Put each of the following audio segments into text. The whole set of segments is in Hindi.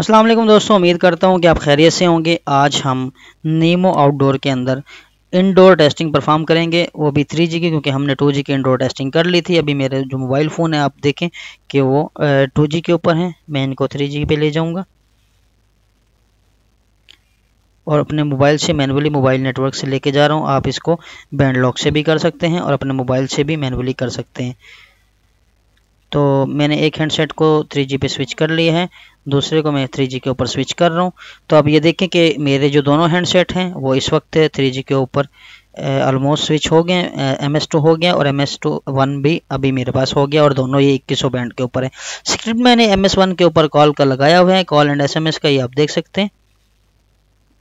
अस्सलाम वालेकुम दोस्तों उम्मीद करता हूँ कि आप खैरियत से होंगे आज हम नीमो आउटडोर के अंदर इनडोर टेस्टिंग परफॉर्म करेंगे वो भी थ्री जी की क्योंकि हमने टू जी की इनडोर टेस्टिंग कर ली थी अभी मेरे जो मोबाइल फ़ोन है आप देखें कि वो टू जी के ऊपर हैं मैं इनको थ्री जी पे ले जाऊँगा और अपने मोबाइल से मैनुअली मोबाइल नेटवर्क से लेके जा रहा हूँ आप इसको बैंड लॉक से भी कर सकते हैं और अपने मोबाइल से भी मैनुअली कर सकते हैं तो मैंने एक हैंडसेट को 3G पे स्विच कर लिया है दूसरे को मैं 3G के ऊपर स्विच कर रहा हूँ तो अब ये देखें कि मेरे जो दोनों हैंडसेट हैं वो इस वक्त 3G के ऊपर ऑलमोस्ट स्विच हो गए एम एस टू हो गया और एम एस टू वन भी अभी मेरे पास हो गया और दोनों ये 2100 बैंड के ऊपर है स्क्रिप्ट मैंने एम एस वन के ऊपर कॉल का लगाया हुआ है call and S M S का ये आप देख सकते हैं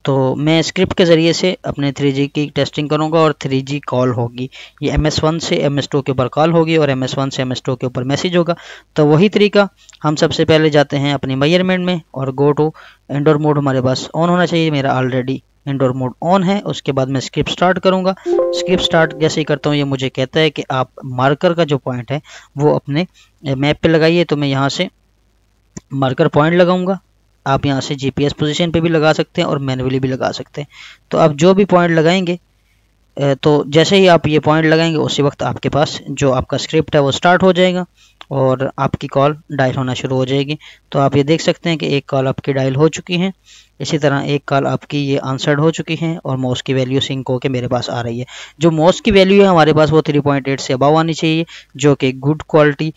तो मैं स्क्रिप्ट के ज़रिए से अपने 3G की टेस्टिंग करूँगा और 3G कॉल होगी ये एम एस वन से एम एस टू के ऊपर कॉल होगी और एम एस वन से एम एस टू के ऊपर मैसेज होगा तो वही तरीका हम सबसे पहले जाते हैं अपनी मेजरमेंट में और गो टू इंडोर मोड हमारे पास ऑन होना चाहिए मेरा ऑलरेडी इंडोर मोड ऑन है उसके बाद मैं स्क्रिप्ट स्टार्ट करूँगा स्क्रिप्ट स्टार्ट जैसे ही करता हूँ ये मुझे कहता है कि आप मार्कर का जो पॉइंट है वो अपने मैप पर लगाइए तो मैं यहाँ से मार्कर पॉइंट लगाऊंगा आप यहाँ से जीपीएस पोजीशन पे भी लगा सकते हैं और मैनुअली भी लगा सकते हैं तो आप जो भी पॉइंट लगाएंगे तो जैसे ही आप ये पॉइंट लगाएंगे उसी वक्त आपके पास जो आपका स्क्रिप्ट है वो स्टार्ट हो जाएगा और आपकी कॉल डायल होना शुरू हो जाएगी तो आप ये देख सकते हैं कि एक कॉल आपकी डायल हो चुकी है इसी तरह एक कॉल आपकी ये आंसर्ड हो चुकी है और मोस की वैल्यू सिंक होकर मेरे पास आ रही है जो मोस की वैल्यू है हमारे पास वो 3.8 से अबाव आनी चाहिए जो कि गुड क्वालिटी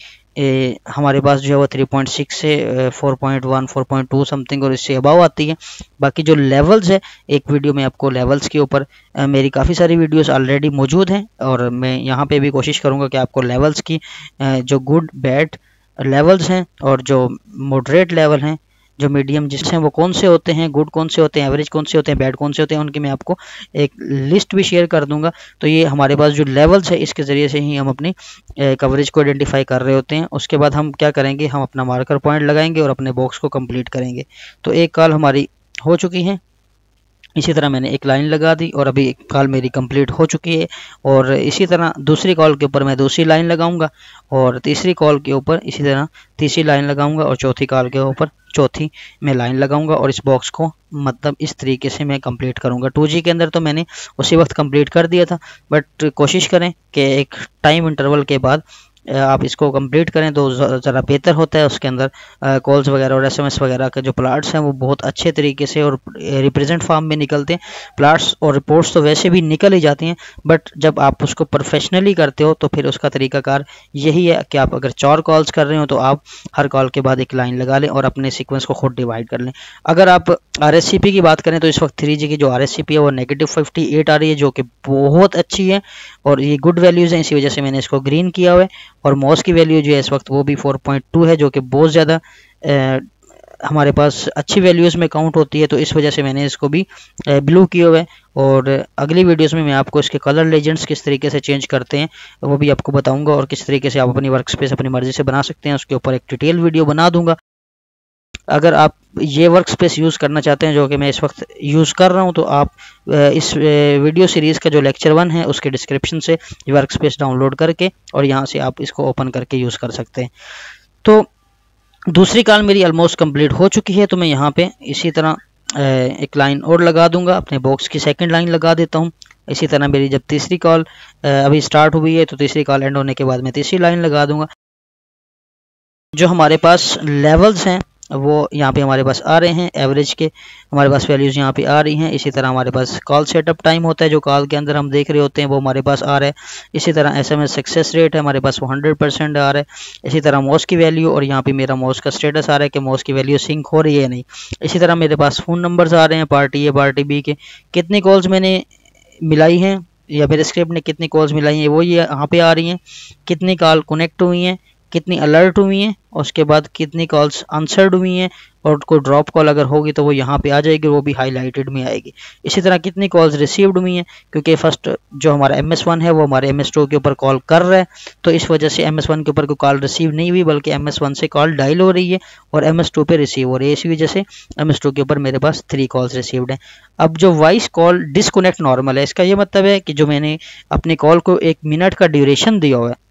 हमारे पास जो है वो 3.6 से 4.1 4.2 समथिंग और इससे अबाव आती है बाकी जो लेवल्स है एक वीडियो में आपको लेवल्स के ऊपर मेरी काफ़ी सारी वीडियोस ऑलरेडी मौजूद हैं और मैं यहाँ पे भी कोशिश करूँगा कि आपको लेवल्स की जो गुड बैड लेवल्स हैं और जो मॉडरेट लेवल हैं जो मीडियम जिससे हैं वो कौन से होते हैं गुड कौन से होते हैं एवरेज कौन से होते हैं बैड कौन से होते हैं उनकी मैं आपको एक लिस्ट भी शेयर कर दूंगा तो ये हमारे पास जो लेवल्स है इसके ज़रिए से ही हम अपनी कवरेज को आइडेंटिफाई कर रहे होते हैं उसके बाद हम क्या करेंगे हम अपना मार्कर पॉइंट लगाएंगे और अपने बॉक्स को कम्प्लीट करेंगे तो एक कॉल हमारी हो चुकी है इसी तरह मैंने एक लाइन लगा दी और अभी एक कॉल मेरी कंप्लीट हो चुकी है और इसी तरह दूसरी कॉल के ऊपर मैं दूसरी लाइन लगाऊंगा और तीसरी कॉल के ऊपर इसी तरह तीसरी लाइन लगाऊंगा और चौथी कॉल के ऊपर चौथी मैं लाइन लगाऊंगा और इस बॉक्स को मतलब इस तरीके से मैं कंप्लीट करूंगा 2G के अंदर तो मैंने उसी वक्त कंप्लीट कर दिया था बट कोशिश करें कि एक टाइम इंटरवल के बाद आप इसको कंप्लीट करें तो ज़रा बेहतर होता है उसके अंदर कॉल्स वगैरह और एसएमएस वगैरह के जो प्लाट्स हैं वो बहुत अच्छे तरीके से और रिप्रेजेंट फॉर्म में निकलते हैं प्लाट्स और रिपोर्ट्स तो वैसे भी निकल ही जाती हैं बट जब आप उसको प्रोफेशनली करते हो तो फिर उसका तरीकाकार यही है कि आप अगर चार कॉल्स कर रहे हो तो आप हर कॉल के बाद एक लाइन लगा लें और अपने सिक्वेंस को खुद डिवाइड कर लें अगर आप आर की बात करें तो इस वक्त थ्री की जो आर है वो नेगेटिव फिफ्टी आ रही है जो कि बहुत अच्छी है और ये गुड वैल्यूज़ हैं इसी वजह से मैंने इसको ग्रीन किया हुआ है और मॉस की वैल्यू जो है इस वक्त वो भी 4.2 है जो कि बहुत ज़्यादा हमारे पास अच्छी वैल्यूज़ में काउंट होती है तो इस वजह से मैंने इसको भी ब्लू किया हुआ है और अगली वीडियोस में मैं आपको इसके कलर लेजेंड्स किस तरीके से चेंज करते हैं वो भी आपको बताऊंगा और किस तरीके से आप अपनी वर्क स्पेस अपनी मर्ज़ी से बना सकते हैं उसके ऊपर एक डिटेल वीडियो बना दूंगा अगर आप ये वर्क स्पेस यूज़ करना चाहते हैं जो कि मैं इस वक्त यूज़ कर रहा हूँ तो आप इस वीडियो सीरीज़ का जो लेक्चर वन है उसके डिस्क्रिप्शन से ये वर्क स्पेस डाउनलोड करके और यहाँ से आप इसको ओपन करके यूज़ कर सकते हैं तो दूसरी कॉल मेरी ऑलमोस्ट कंप्लीट हो चुकी है तो मैं यहाँ पे इसी तरह एक लाइन और लगा दूँगा अपने बॉक्स की सेकेंड लाइन लगा देता हूँ इसी तरह मेरी जब तीसरी कॉल अभी स्टार्ट हुई है तो तीसरी कॉल एंड होने के बाद मैं तीसरी लाइन लगा दूँगा जो हमारे पास लेवल्स हैं वो यहाँ पे हमारे पास आ रहे हैं एवरेज के हमारे पास वैल्यूज़ यहाँ पे आ रही हैं इसी तरह हमारे पास कॉल सेटअप टाइम होता है जो कॉल के अंदर हम देख रहे होते हैं वो हमारे पास आ रहा है इसी तरह एसएमएस सक्सेस रेट है हमारे पास वो हंड्रेड परसेंट आ रहा है इसी तरह मोस की वैल्यू और यहाँ पे मेरा मोस का स्टेटस आ रहा है कि मोस की वैल्यू सिंक हो रही है नहीं इसी तरह मेरे पास फ़ोन नंबर्स आ रहे हैं पार्टी ए पार्टी बी के कितनी कॉल्स मैंने मिलाई हैं या मेरे स्क्रिप्ट ने कितनी कॉल्स मिलाई हैं वो ये यहाँ पे आ रही हैं कितनी कॉल कनेक्ट हुई हैं कितनी अलर्ट हुई हैं और उसके बाद कितनी कॉल्स आंसर्ड हुई हैं और कोई ड्रॉप कॉल अगर होगी तो वो यहाँ पे आ जाएगी वो भी हाईलाइटेड में आएगी इसी तरह कितनी कॉल्स रिसीव्ड हुई हैं क्योंकि फर्स्ट जो हमारा एम एस वन है वो हमारे एम एस टू के ऊपर कॉल कर रहा है तो इस वजह से एम एस वन के ऊपर कोई कॉल रिसीव नहीं हुई बल्कि एम एस वन से कॉल डायल हो रही है और एम एस टू पर रिसीव हो रही है इसी वजह से एम एस टू के ऊपर मेरे पास थ्री कॉल्स रिसीव्ड हैं अब जो वॉइस कॉल डिसकोनेक्ट नॉर्मल है इसका ये मतलब है कि जो मैंने अपने कॉल को एक मिनट का ड्यूरेशन दिया हुआ है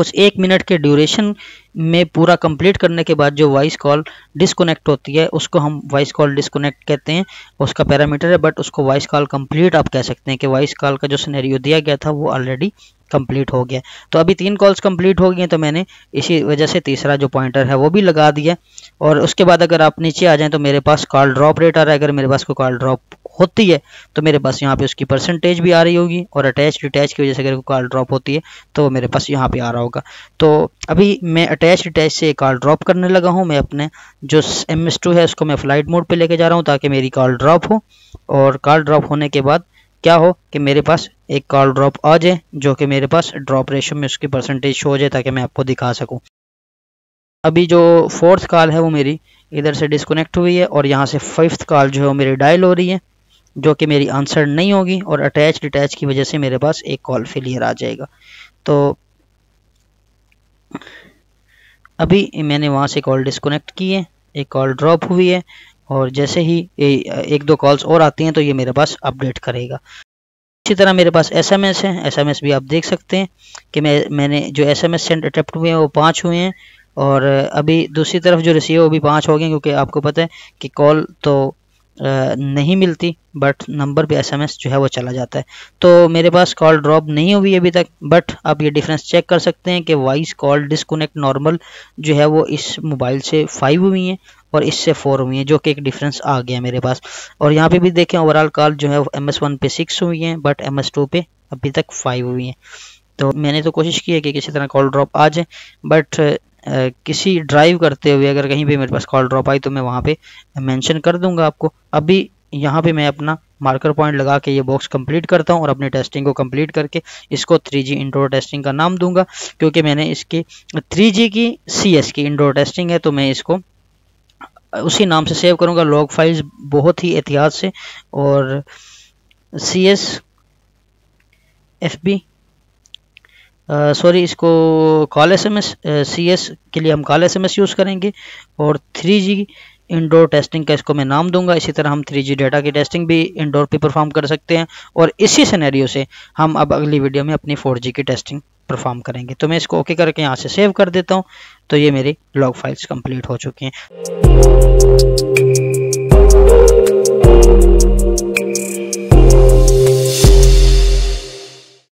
उस एक मिनट के ड्यूरेशन में पूरा कंप्लीट करने के बाद जो वॉइस कॉल डिसकोनेक्ट होती है उसको हम वॉइस कॉल डिसकोनेक्ट कहते हैं उसका पैरामीटर है बट उसको वॉइस कॉल कंप्लीट आप कह सकते हैं कि वॉइस कॉल का जो सिनेरियो दिया गया था वो ऑलरेडी कंप्लीट हो गया तो अभी तीन कॉल्स कंप्लीट हो गई तो मैंने इसी वजह से तीसरा जो पॉइंटर है वो भी लगा दिया और उसके बाद अगर आप नीचे आ जाएँ तो मेरे पास कॉल ड्रॉप रेट आ रहा है अगर मेरे पास कोई कॉल ड्रॉप होती है तो मेरे पास यहाँ पे उसकी परसेंटेज भी आ रही होगी और अटैच डिटैच की वजह से अगर कॉल ड्रॉप होती है तो मेरे पास यहाँ पे आ रहा होगा तो अभी मैं अटैच डिटैच से कॉल ड्रॉप करने लगा हूँ मैं अपने जो एम है उसको मैं फ्लाइट मोड पर लेके जा रहा हूँ ताकि मेरी कॉल ड्रॉप हो और कॉल ड्रॉप होने के बाद क्या हो कि मेरे पास एक कॉल ड्रॉप आ जाए जो कि मेरे पास ड्रॉप रेशो में उसकी परसेंटेज शो हो जाए ताकि मैं आपको दिखा सकूं अभी जो फोर्थ कॉल है वो मेरी इधर से डिस्कनेक्ट हुई है और यहाँ से फिफ्थ कॉल जो है वो मेरी डायल हो रही है जो कि मेरी आंसर नहीं होगी और अटैच डिटैच की वजह से मेरे पास एक कॉल फेलियर आ जाएगा तो अभी मैंने वहाँ से कॉल डिस्कनेक्ट की है एक कॉल ड्रॉप हुई है और जैसे ही एक दो कॉल्स और आती हैं तो ये मेरे पास अपडेट करेगा इसी तरह मेरे पास एस एम एस है एस एम एस भी आप देख सकते हैं कि मैं मैंने जो S M S send attempt हुए हैं वो पाँच हुए हैं और अभी दूसरी तरफ जो रिसीव वो भी पाँच हो गए क्योंकि आपको पता है कि कॉल तो नहीं मिलती बट नंबर पे एसएमएस जो है वो चला जाता है तो मेरे पास कॉल ड्रॉप नहीं हुई अभी तक बट आप ये डिफरेंस चेक कर सकते हैं कि वॉइस कॉल डिसकोनेक्ट नॉर्मल जो है वो इस मोबाइल से फाइव हुई हैं और इससे फोर हुई हैं जो कि एक डिफरेंस आ गया मेरे पास और यहाँ पे भी देखें ओवरऑल कॉल जो है एम एस वन पे सिक्स हुई हैं बट एम एस टू पे अभी तक फाइव हुई हैं तो मैंने तो कोशिश की है कि किसी तरह कॉल ड्रॉप आ जाए बट किसी ड्राइव करते हुए अगर कहीं पे मेरे पास कॉल ड्रॉप आई तो मैं वहाँ पे मेंशन कर दूंगा आपको अभी यहाँ पे मैं अपना मार्कर पॉइंट लगा के ये बॉक्स कंप्लीट करता हूँ और अपनी टेस्टिंग को कंप्लीट करके इसको 3G इंडोर टेस्टिंग का नाम दूंगा क्योंकि मैंने इसकी 3G की एस की इंडोर टेस्टिंग है तो मैं इसको उसी नाम से सेव करूँगा लॉग फाइल्स बहुत ही एहतियात से और C S F B sorry इसको call S M S C S के लिए हम call S M S use करेंगे और थ्री जी इनडोर टेस्टिंग का इसको मैं नाम दूंगा इसी तरह हम थ्री जी डाटा की टेस्टिंग भी इंडोर पे परफॉर्म कर सकते हैं और इसी सिनेरियो से हम अब अगली वीडियो में अपनी फोर जी की टेस्टिंग परफॉर्म करेंगे तो मैं इसको ओके करके यहाँ से सेव कर देता हूँ तो ये मेरी लॉग फाइल्स कंप्लीट हो चुकी हैं